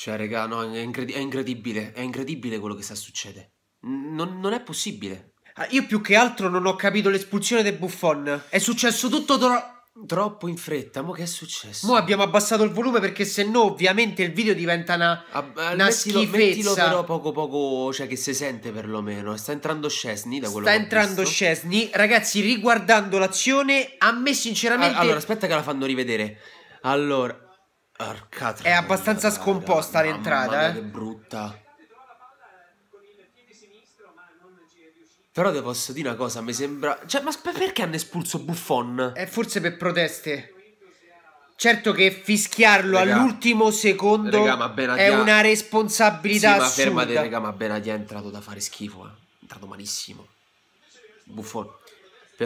Cioè, raga, no, è, incredi- è, incredibile, è incredibile quello che sta succedendo. Non, non, è possibile. Ah, io più che altro non ho capito l'espulsione del Buffon. È successo tutto tro- troppo in fretta. Mo che è successo? Mo abbiamo abbassato il volume perché se no ovviamente il video diventa una, Ab- ah, eh, una mettilo, schifezza. Mettilo però poco poco, cioè che si sente perlomeno. Sta entrando Scesni da quello Sta che entrando Scesni. Ragazzi, riguardando l'azione, a me sinceramente... allora, aspetta che la fanno rivedere. Allora... Arca È abbastanza raga, scomposta l'entrata, eh. Che brutta. Però ti posso dire una cosa, mi sembra... Cioè, ma perché hanno espulso Buffon? è eh, forse per proteste. Certo che fischiarlo all'ultimo secondo è una responsabilità sì, ma assurda. fermati, raga, ma Benatia è entrato da fare schifo, eh. È entrato malissimo. Buffon.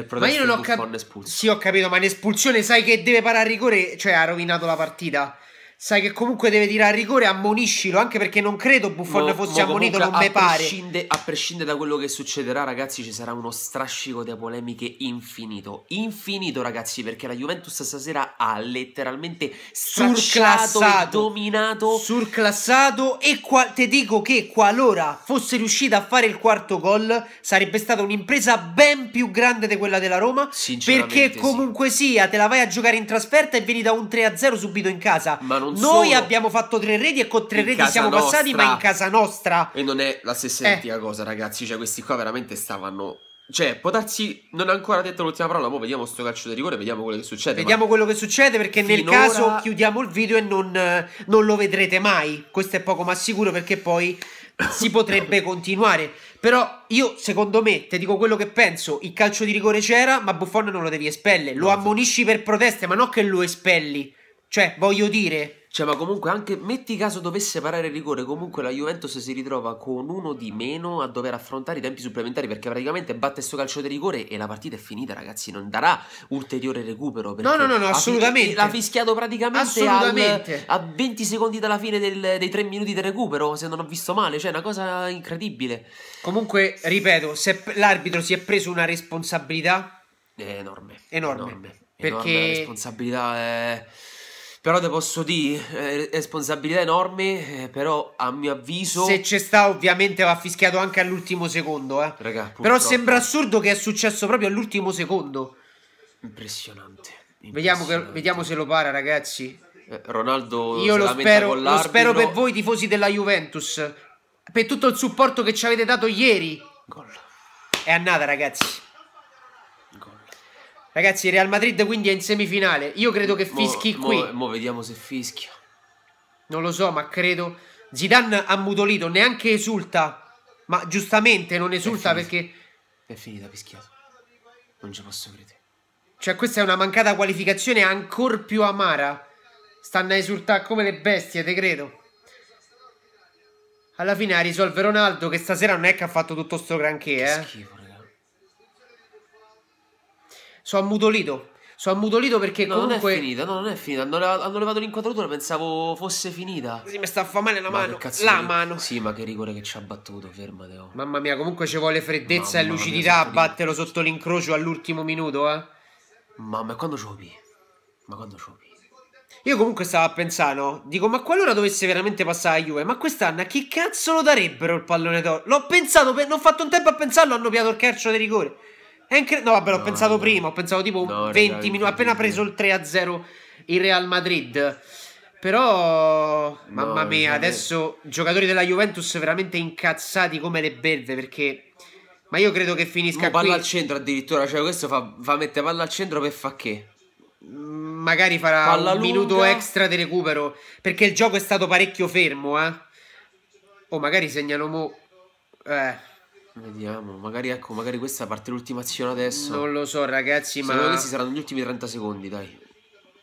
Per ma io non ho capito. Sì, ho capito, ma l'espulsione sai che deve parare a rigore, cioè ha rovinato la partita sai che comunque deve tirare a rigore, ammoniscilo, anche perché non credo Buffon mo, fosse mo ammonito, non mi pare. a prescindere da quello che succederà, ragazzi, ci sarà uno strascico di polemiche infinito. Infinito, ragazzi, perché la Juventus stasera ha letteralmente surclassato, dominato. Surclassato e qua, te dico che qualora fosse riuscita a fare il quarto gol, sarebbe stata un'impresa ben più grande di quella della Roma. Perché comunque sì. sia, te la vai a giocare in trasferta e vieni da un 3-0 subito in casa. Ma non noi solo... abbiamo fatto tre reti e con tre in reti siamo nostra. passati, ma in casa nostra. E non è la stessa eh. identica cosa, ragazzi. Cioè, questi qua veramente stavano cioè, può Non ha ancora detto l'ultima parola. Ora vediamo sto calcio di rigore, vediamo quello che succede. Vediamo quello che succede, perché finora... nel caso chiudiamo il video e non, eh, non, lo vedrete mai. Questo è poco ma sicuro perché poi si potrebbe continuare. Però io, secondo me, ti dico quello che penso. Il calcio di rigore c'era, ma Buffon non lo devi espelle. Lo ammonisci per proteste, ma non che lo espelli. Cioè, voglio dire. Cioè, ma comunque anche metti caso dovesse parare il rigore, comunque la Juventus si ritrova con uno di meno a dover affrontare i tempi supplementari perché praticamente batte questo calcio di rigore e la partita è finita, ragazzi, non darà ulteriore recupero No, no, no, no assolutamente. L'ha fischiato praticamente al, a 20 secondi dalla fine del, dei 3 minuti di recupero, se non ho visto male, cioè una cosa incredibile. Comunque, ripeto, se l'arbitro si è preso una responsabilità è enorme. Enorme. enorme perché la responsabilità è eh. Però te posso dire, eh, responsabilità enorme, eh, però a mio avviso... Se c'è sta ovviamente va fischiato anche all'ultimo secondo, eh. Raga, Però sembra assurdo che è successo proprio all'ultimo secondo. Impressionante. impressionante. Vediamo, che, vediamo, se lo para ragazzi. Eh, Ronaldo... Io lo spero, lo spero per voi tifosi della Juventus, per tutto il supporto che ci avete dato ieri. Gol. È annata ragazzi. Ragazzi, Real Madrid quindi è in semifinale. Io credo che fischi mo, qui. Mo, mo vediamo se fischia. Non lo so, ma credo. Zidane ha mutolito, neanche esulta. Ma giustamente non esulta è perché. È finita fischiato. Non ci posso credere. Cioè, questa è una mancata qualificazione ancora più amara. Stanno a esultare come le bestie, te credo. Alla fine la risolve Ronaldo, che stasera non è che ha fatto tutto sto granché, che eh. Schifo sono ammutolito. Sono ammutolito perché no, comunque... non è finita, no, non è finita. Hanno, hanno levato l'inquadratura, pensavo fosse finita. Sì, mi sta a fare male la ma mano. La di... mano. Sì, ma che rigore che ci ha battuto, fermate. Oh. Mamma mia, comunque ci vuole freddezza Mamma e lucidità a batterlo sotto l'incrocio all'ultimo minuto, eh. Mamma, e quando ci lo Ma quando ci lo io comunque stavo a pensare, no? Dico, ma qualora dovesse veramente passare a Juve, ma quest'anno a chi cazzo lo darebbero il pallone d'oro? L'ho pensato, non ho fatto un tempo a pensarlo, hanno piato il calcio di rigore. Incre- no, vabbè, l'ho no, pensato no. prima. Ho pensato tipo no, 20 minuti. Appena preso il 3-0 il Real Madrid. Però, mamma mia, adesso giocatori della Juventus veramente incazzati come le belve perché. Ma io credo che finisca Mo palla qui. al centro addirittura, cioè questo fa, fa mettere palla al centro per fa che? Magari farà palla un lunga. minuto extra di recupero, perché il gioco è stato parecchio fermo, eh. O magari segnano mo... Eh... Vediamo, magari ecco, magari questa parte l'ultima azione adesso. Non lo so, ragazzi, ma. Secondo me si saranno gli ultimi 30 secondi, dai.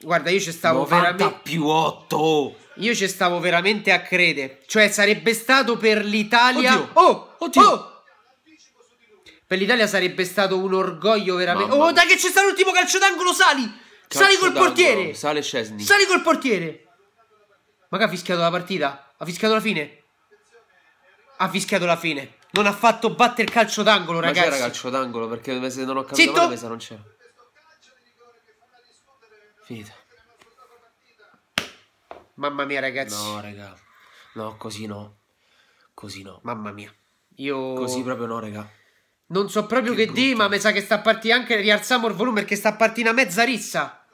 Guarda, io ci stavo veramente. più 8! Io ci stavo veramente a credere, Cioè, sarebbe stato per l'Italia. Oddio. Oh! Oddio! Oh! Per l'Italia sarebbe stato un orgoglio veramente. Mamma. Oh, dai, che c'è stato l'ultimo calcio d'angolo, sali! Calcio sali col portiere! Sale Scesni. Sali col portiere! Ma che ha fischiato la partita? Ha fischiato la fine? Ha fischiato la fine non ha fatto battere il calcio d'angolo, ragazzi. Ma c'era calcio d'angolo perché se non ho capito Zitto. male, non c'era. Finita. Mamma mia, ragazzi. No, raga. No, così no. Così no. Mamma mia. Io Così proprio no, raga. Non so proprio che, che di, ma mi sa che sta partendo anche rialziamo il volume perché sta partendo a mezza rissa.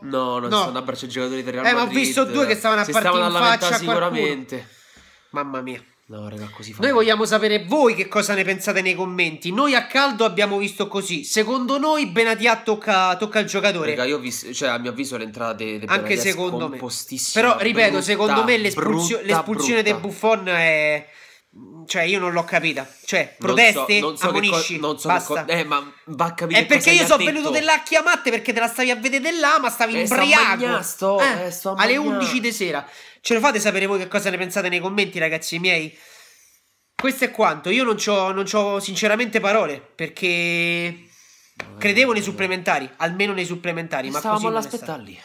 No, non no. stanno abbracciando i giocatori del Real Madrid. Eh, ma ho visto due che stavano a partire in faccia sicuramente. Qualcuno. Mamma mia. No, raga, così fa. Noi vogliamo sapere voi che cosa ne pensate nei commenti. Noi a caldo abbiamo visto così. Secondo noi Benatia tocca, tocca al giocatore. Raga, io ho visto, cioè, a mio avviso l'entrata di Anche secondo me. Però ripeto, brutta, secondo me l'espulsione brutta, brutta. del Buffon è cioè, io non l'ho capita. Cioè, proteste, non so, non so ammonisci, co- non so basta. Co- eh, ma va a capire È perché io sono venuto dell'acchia matte perché te la stavi a vedere là, ma stavi eh, imbriaco. Sto, eh, eh, sto alle 11 di sera. Ce lo fate sapere voi che cosa ne pensate nei commenti, ragazzi miei. Questo è quanto. Io non ho non c'ho sinceramente parole, perché... Credevo nei supplementari, almeno nei supplementari. Ma stavamo all'aspettarli.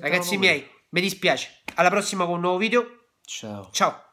Ragazzi miei, mi dispiace. Alla prossima con un nuovo video. Ciao. Ciao.